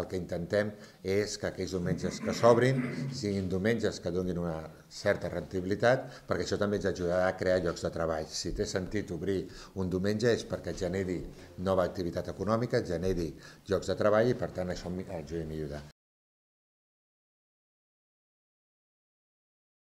el que intentem és que aquells diumenges que s'obrin siguin diumenges que donin una certa rentabilitat, perquè això també ens ajudarà a crear llocs de treball. Si té sentit obrir un diumenge és perquè generi nova activitat econòmica, generi llocs de treball i per tant això ens ajudi a millorar.